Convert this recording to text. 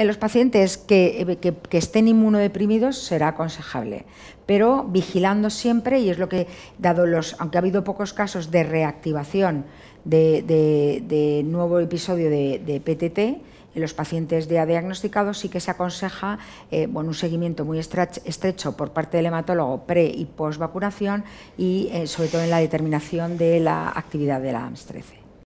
En los pacientes eh, que, estén inmunodeprimidos será aconsejable, pero vigilando siempre, y es lo que, dado los, aunque ha habido pocos casos de reactivación de, nuevo episodio de, PTT, en los pacientes ya diagnosticados sí que se aconseja eh, un seguimiento muy estrecho por parte del hematólogo pre y post vacunación y eh, sobre todo en la determinación de la actividad de la AMS 13.